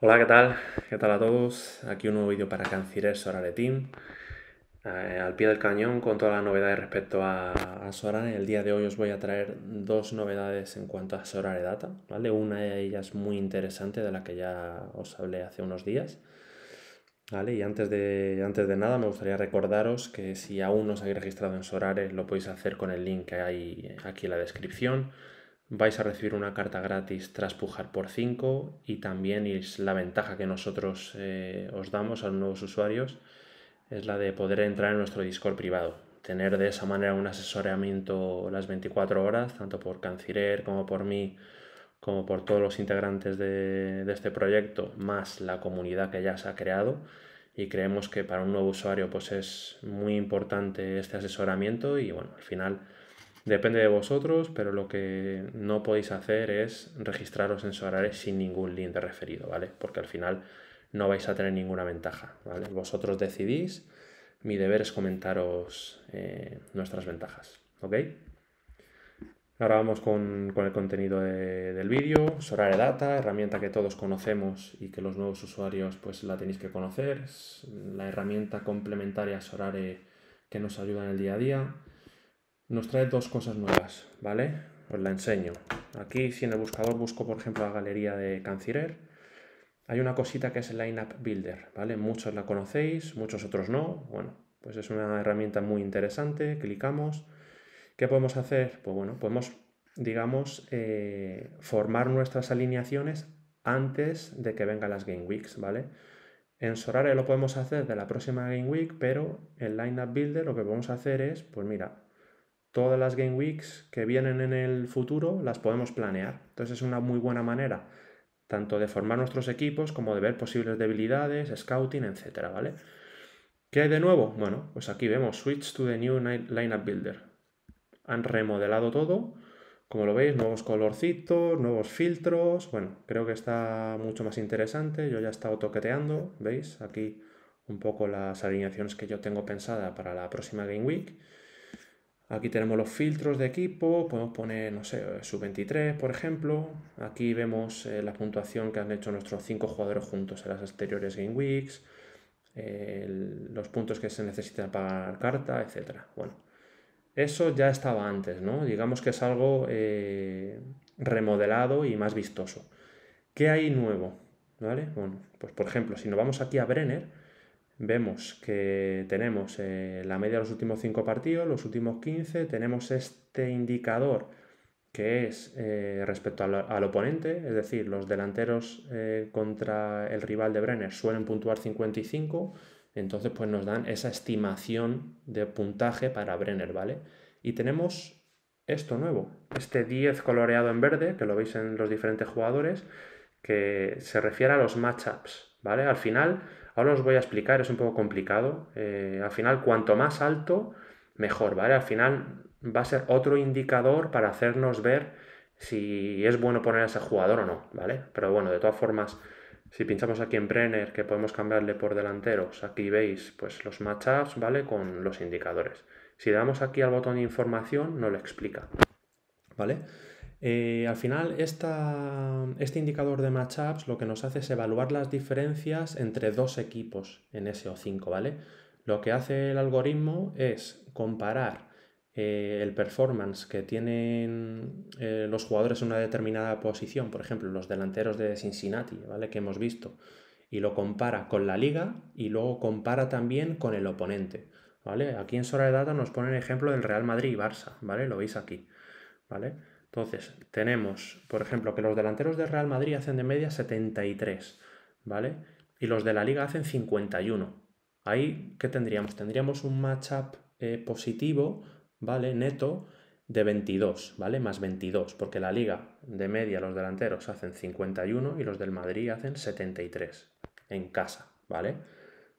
Hola, ¿qué tal? ¿Qué tal a todos? Aquí un nuevo vídeo para Canciller Sorare Team. Eh, al pie del cañón con todas las novedades respecto a, a, Sorare. El día de hoy os voy a traer dos novedades en cuanto a Sorare Data. ¿vale? Una de ellas muy interesante, de la que ya os hablé hace unos días. ¿Vale? Y antes de, antes de nada me gustaría recordaros que si aún no os habéis registrado en Sorare lo podéis hacer con el link que hay aquí en la descripción vais a recibir una carta gratis tras pujar por 5 y también es la ventaja que nosotros eh, os damos a los nuevos usuarios es la de poder entrar en nuestro Discord privado, tener de esa manera un asesoramiento las 24 horas, tanto por Canciller como por mí, como por todos los integrantes de, de este proyecto, más la comunidad que ya se ha creado y creemos que para un nuevo usuario pues es muy importante este asesoramiento y bueno, al final Depende de vosotros, pero lo que no podéis hacer es registraros en Sorare sin ningún link de referido, ¿vale? Porque al final no vais a tener ninguna ventaja, ¿vale? Vosotros decidís, mi deber es comentaros eh, nuestras ventajas, ¿ok? Ahora vamos con, el contenido del vídeo, Sorare Data, herramienta que todos conocemos y que los nuevos usuarios pues la tenéis que conocer, la herramienta complementaria a Sorare que nos ayuda en el día a día nos trae dos cosas nuevas, ¿vale? Os la enseño. Aquí, si en el buscador busco, por ejemplo, la galería de Cancirer, hay una cosita que es el Lineup Builder, ¿vale? Muchos la conocéis, muchos otros no. Bueno, pues es una herramienta muy interesante, clicamos. ¿Qué podemos hacer? Pues bueno, podemos, digamos, eh, formar nuestras alineaciones antes de que vengan las Game Weeks, ¿vale? En Sorare lo podemos hacer de la próxima Game Week, pero en Lineup Builder lo que podemos hacer es, pues mira, todas las Game Weeks que vienen en el futuro las podemos planear. Entonces es una muy buena manera tanto de formar nuestros equipos como de ver posibles debilidades, scouting, etcétera, ¿vale? ¿Qué hay de nuevo? Bueno, pues aquí vemos Switch to the New Lineup Builder. Han remodelado todo, como lo veis, nuevos colorcitos, nuevos filtros, bueno, creo que está mucho más interesante, yo ya he estado toqueteando, ¿veis? Aquí un poco las alineaciones que yo tengo pensada para la próxima Game Week. Aquí tenemos los filtros de equipo, podemos poner, no sé, eh, sub-23, por ejemplo. Aquí vemos eh, la puntuación que han hecho nuestros cinco jugadores juntos en las exteriores Game Weeks, los puntos que se necesitan para carta, etc. Bueno, eso ya estaba antes, ¿no? Digamos que es algo eh, remodelado y más vistoso. ¿Qué hay nuevo? Bueno, pues por ejemplo, si nos vamos aquí a Brenner, vemos que tenemos eh, la media de los últimos 5 partidos, los últimos 15, tenemos este indicador que es eh, respecto al, oponente, es decir, los delanteros eh, contra el rival de Brenner suelen puntuar 55, entonces pues nos dan esa estimación de puntaje para Brenner, ¿vale? Y tenemos esto nuevo, este 10 coloreado en verde, que lo veis en los diferentes jugadores, que se refiere a los matchups, ¿vale? Al final Ahora os voy a explicar, es un poco complicado. Eh, al final, cuanto más alto, mejor, ¿vale? Al final va a ser otro indicador para hacernos ver si es bueno poner a ese jugador o no, ¿vale? Pero bueno, de todas formas, si pinchamos aquí en Brenner, que podemos cambiarle por delanteros, aquí veis pues los matchups, ¿vale? Con los indicadores. Si damos aquí al botón de información, no lo explica, ¿vale? Eh, al final, este indicador de matchups lo que nos hace es evaluar las diferencias entre dos equipos en SO5, ¿vale? Lo que hace el algoritmo es comparar eh, el performance que tienen eh, los jugadores en una determinada posición, por ejemplo, los delanteros de Cincinnati, ¿vale? Que hemos visto, y lo compara con la liga y luego compara también con el oponente, ¿vale? Aquí en Sora de Data nos ponen el ejemplo del Real Madrid y Barça, ¿vale? Lo veis aquí, ¿vale? Entonces, tenemos, por ejemplo, que los delanteros de Real Madrid hacen de media 73, ¿vale? Y los de la liga hacen 51. Ahí, ¿qué tendríamos? Tendríamos un matchup eh, positivo, ¿vale? Neto de 22, ¿vale? Más 22, porque la liga de media los delanteros hacen 51 y los del Madrid hacen 73 en casa, ¿vale?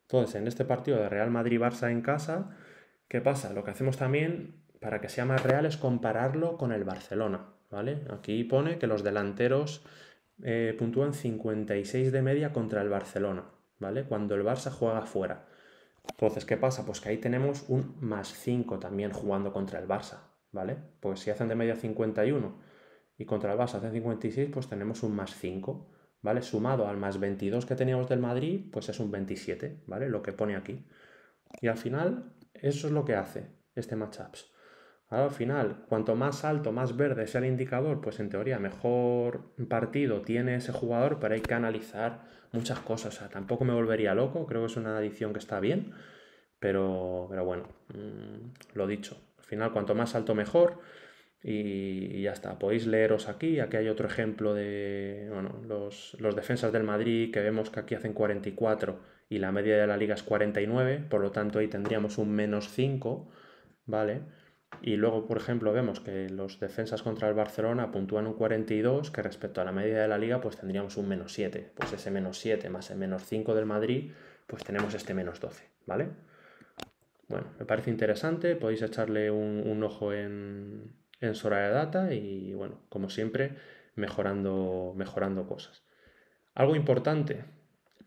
Entonces, en este partido de Real Madrid-Barça en casa, ¿qué pasa? Lo que hacemos también para que sea más real es compararlo con el Barcelona, ¿vale? Aquí pone que los delanteros eh, puntúan 56 de media contra el Barcelona, ¿vale? Cuando el Barça juega fuera. Entonces, ¿qué pasa? Pues que ahí tenemos un más 5 también jugando contra el Barça, ¿vale? Pues si hacen de media 51 y contra el Barça hacen 56, pues tenemos un más 5, ¿vale? Sumado al más 22 que teníamos del Madrid, pues es un 27, ¿vale? Lo que pone aquí. Y al final, eso es lo que hace este matchups al final, cuanto más alto, más verde sea el indicador, pues en teoría mejor partido tiene ese jugador, pero hay que analizar muchas cosas. O sea, tampoco me volvería loco, creo que es una adición que está bien, pero, pero bueno, mm, lo dicho. Al final, cuanto más alto, mejor. Y, ya está, podéis leeros aquí. Aquí hay otro ejemplo de bueno, los, los defensas del Madrid, que vemos que aquí hacen 44 y la media de la liga es 49, por lo tanto ahí tendríamos un menos 5, ¿vale? Y luego, por ejemplo, vemos que los defensas contra el Barcelona puntúan un 42, que respecto a la media de la liga, pues tendríamos un menos 7. Pues ese menos 7 más el menos 5 del Madrid, pues tenemos este menos 12, ¿vale? Bueno, me parece interesante, podéis echarle un, ojo en, en de Data y, bueno, como siempre, mejorando, mejorando cosas. Algo importante,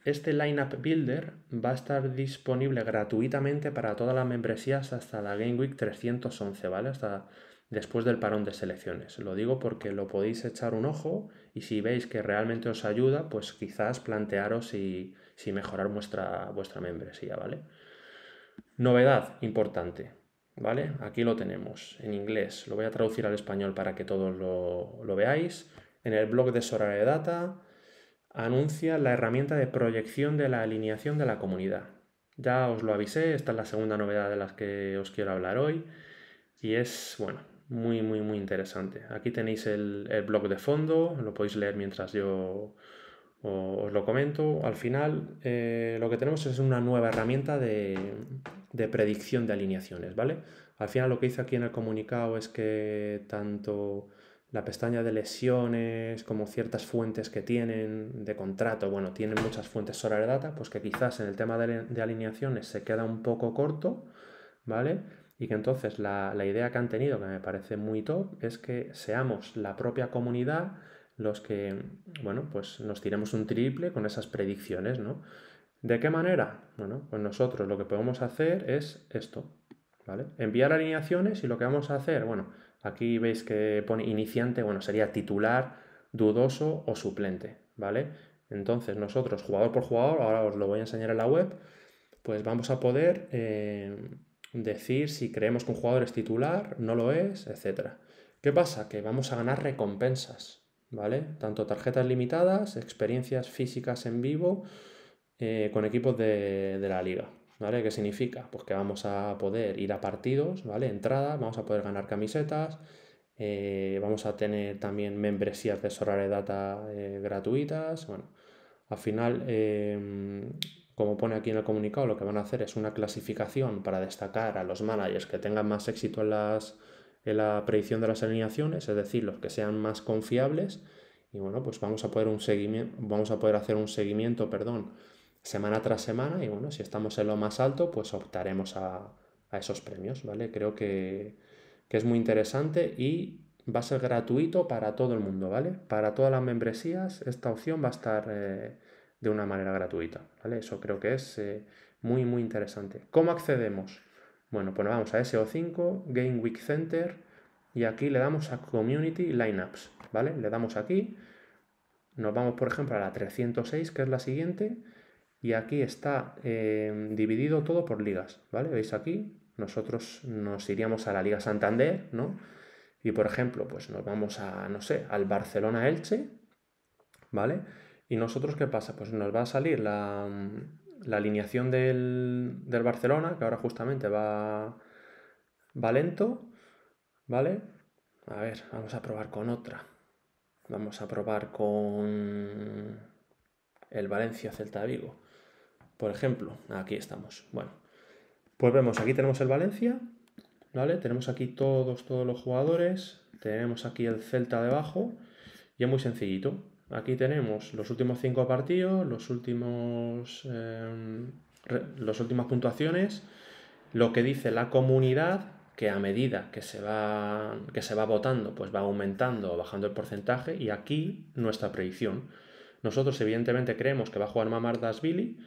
este Lineup Builder va a estar disponible gratuitamente para todas las membresías hasta la Game Week 311, ¿vale? Hasta después del parón de selecciones. Lo digo porque lo podéis echar un ojo y si veis que realmente os ayuda, pues quizás plantearos si, mejorar vuestra, vuestra membresía, ¿vale? Novedad importante, ¿vale? Aquí lo tenemos en inglés. Lo voy a traducir al español para que todos lo, lo veáis. En el blog de Sorare Data anuncia la herramienta de proyección de la alineación de la comunidad. Ya os lo avisé, esta es la segunda novedad de las que os quiero hablar hoy y es, bueno, muy, muy, muy interesante. Aquí tenéis el, blog de fondo, lo podéis leer mientras yo os lo comento. Al final, eh, lo que tenemos es una nueva herramienta de, de predicción de alineaciones, ¿vale? Al final lo que hice aquí en el comunicado es que tanto la pestaña de lesiones, como ciertas fuentes que tienen de contrato, bueno, tienen muchas fuentes Solar Data, pues que quizás en el tema de, alineaciones se queda un poco corto, ¿vale? Y que entonces la, la, idea que han tenido, que me parece muy top, es que seamos la propia comunidad los que, bueno, pues nos tiremos un triple con esas predicciones, ¿no? ¿De qué manera? Bueno, pues nosotros lo que podemos hacer es esto, ¿vale? Enviar alineaciones y lo que vamos a hacer, bueno, Aquí veis que pone iniciante, bueno, sería titular, dudoso o suplente, ¿vale? Entonces nosotros, jugador por jugador, ahora os lo voy a enseñar en la web, pues vamos a poder eh, decir si creemos que un jugador es titular, no lo es, etc. ¿Qué pasa? Que vamos a ganar recompensas, ¿vale? Tanto tarjetas limitadas, experiencias físicas en vivo, eh, con equipos de la liga, ¿vale? ¿Qué significa? Pues que vamos a poder ir a partidos, ¿vale? Entrada, vamos a poder ganar camisetas, eh, vamos a tener también membresías de Sorare Data eh, gratuitas, bueno, al final, em, como pone aquí en el comunicado, lo que van a hacer es una clasificación para destacar a los managers que tengan más éxito en, las, en la predicción de las alineaciones, es decir, los que sean más confiables, y bueno, pues vamos a poder, un seguimiento, vamos a poder hacer un seguimiento, perdón, semana tras semana y bueno, si estamos en lo más alto, pues optaremos a, esos premios, ¿vale? Creo que, es muy interesante y va a ser gratuito para todo el mundo, ¿vale? Para todas las membresías esta opción va a estar eh, de una manera gratuita, ¿vale? Eso creo que es eh, muy, muy interesante. ¿Cómo accedemos? Bueno, pues vamos a SO5, Game Week Center y aquí le damos a Community Lineups, ¿vale? Le damos aquí, nos vamos por ejemplo a la 306, que es la siguiente, y aquí está em, dividido todo por ligas, ¿vale? ¿Veis aquí? Nosotros nos iríamos a la Liga Santander, ¿no? Y por ejemplo, pues nos vamos a, no sé, al Barcelona Elche, ¿vale? Y nosotros, ¿qué pasa? Pues nos va a salir la, alineación del, Barcelona, que ahora justamente va, va lento, ¿vale? A ver, vamos a probar con otra. Vamos a probar con el Valencia Celta Vigo. Por ejemplo, aquí estamos. Bueno, pues vemos, aquí tenemos el Valencia, ¿vale? Tenemos aquí todos, todos los jugadores, tenemos aquí el Celta debajo y es muy sencillito. Aquí tenemos los últimos cinco partidos, los últimos, em, las últimas puntuaciones, lo que dice la comunidad, que a medida que se, va, que se va votando, pues va aumentando o bajando el porcentaje y aquí nuestra predicción. Nosotros evidentemente creemos que va a jugar mamardas Billy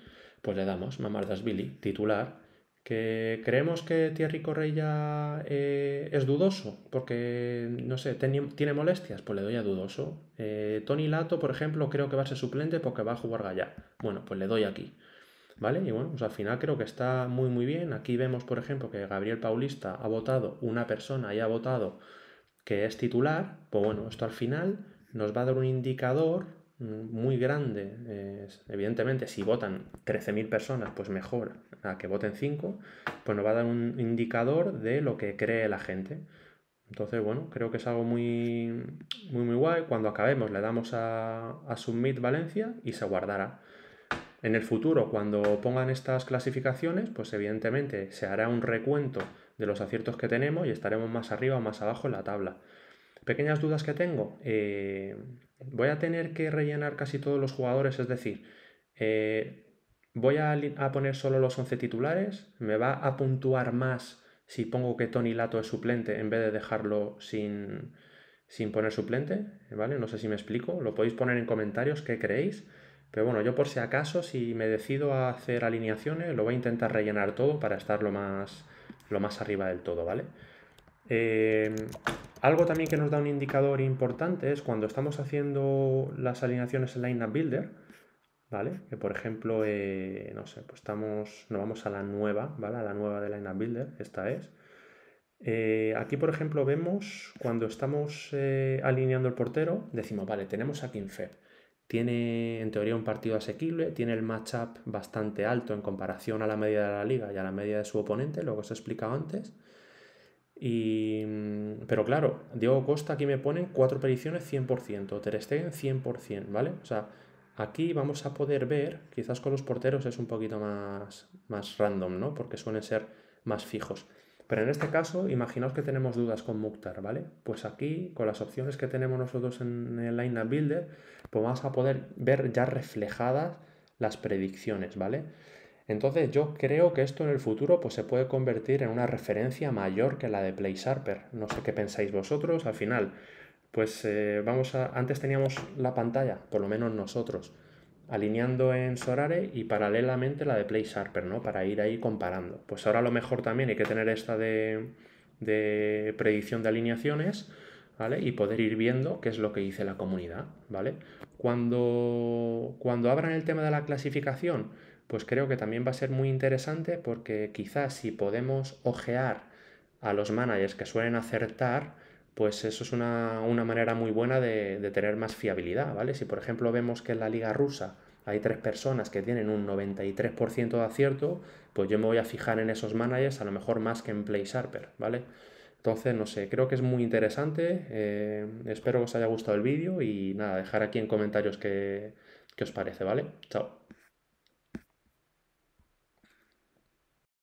pues le damos Billy, titular, que creemos que Thierry Correia eh, es dudoso, porque, no sé, tiene molestias, pues le doy a dudoso. Eh, Tony Lato, por ejemplo, creo que va a ser suplente porque va a jugar Gallá. Bueno, pues le doy aquí. ¿Vale? Y bueno, pues al final creo que está muy muy bien. Aquí vemos, por ejemplo, que Gabriel Paulista ha votado una persona y ha votado que es titular. Pues bueno, esto al final nos va a dar un indicador muy grande. Eh, evidentemente, si votan 13.000 personas, pues mejor a que voten 5, pues nos va a dar un indicador de lo que cree la gente. Entonces, bueno, creo que es algo muy, muy, muy guay. Cuando acabemos le damos a, a Submit Valencia y se guardará. En el futuro, cuando pongan estas clasificaciones, pues evidentemente se hará un recuento de los aciertos que tenemos y estaremos más arriba o más abajo en la tabla. Pequeñas dudas que tengo. Eh, voy a tener que rellenar casi todos los jugadores, es decir, eh, voy a, poner solo los 11 titulares, me va a puntuar más si pongo que Tony Lato es suplente en vez de dejarlo sin, poner suplente, ¿vale? No sé si me explico, lo podéis poner en comentarios qué creéis, pero bueno, yo por si acaso, si me decido a hacer alineaciones, lo voy a intentar rellenar todo para estar lo más, lo más arriba del todo, ¿vale? Eh, algo también que nos da un indicador importante es cuando estamos haciendo las alineaciones en Lineup Builder, ¿vale? Que por ejemplo, eh, no sé, pues estamos, nos vamos a la nueva, ¿vale? A la nueva de Lineup Builder, esta es. Eh, aquí, por ejemplo, vemos cuando estamos eh, alineando el portero, decimos, vale, tenemos a Kinfer. Tiene en teoría un partido asequible, tiene el matchup bastante alto en comparación a la media de la liga y a la media de su oponente, lo que os he explicado antes. Y, mm, pero claro, Diego Costa aquí me ponen cuatro predicciones 100%, Ter Stegen 100%, ¿vale? O sea, aquí vamos a poder ver, quizás con los porteros es un poquito más, más random, ¿no? Porque suelen ser más fijos. Pero en este caso, imaginaos que tenemos dudas con Mukhtar, ¿vale? Pues aquí, con las opciones que tenemos nosotros en el Lineup Builder, pues vamos a poder ver ya reflejadas las predicciones, ¿vale? Entonces yo creo que esto en el futuro pues, se puede convertir en una referencia mayor que la de PlaySharper. No sé qué pensáis vosotros. Al final, pues eh, vamos a... Antes teníamos la pantalla, por lo menos nosotros, alineando en Sorare y paralelamente la de PlaySharper, ¿no? Para ir ahí comparando. Pues ahora lo mejor también hay que tener esta de, predicción de alineaciones, ¿vale? Y poder ir viendo qué es lo que dice la comunidad, ¿vale? Cuando, cuando abran el tema de la clasificación pues creo que también va a ser muy interesante porque quizás si podemos ojear a los managers que suelen acertar, pues eso es una, manera muy buena de, tener más fiabilidad, ¿vale? Si por ejemplo vemos que en la liga rusa hay tres personas que tienen un 93% de acierto, pues yo me voy a fijar en esos managers a lo mejor más que en PlaySharper, ¿vale? Entonces, no sé, creo que es muy interesante. Eh, espero que os haya gustado el vídeo y nada, dejar aquí en comentarios qué, qué os parece, ¿vale? Chao.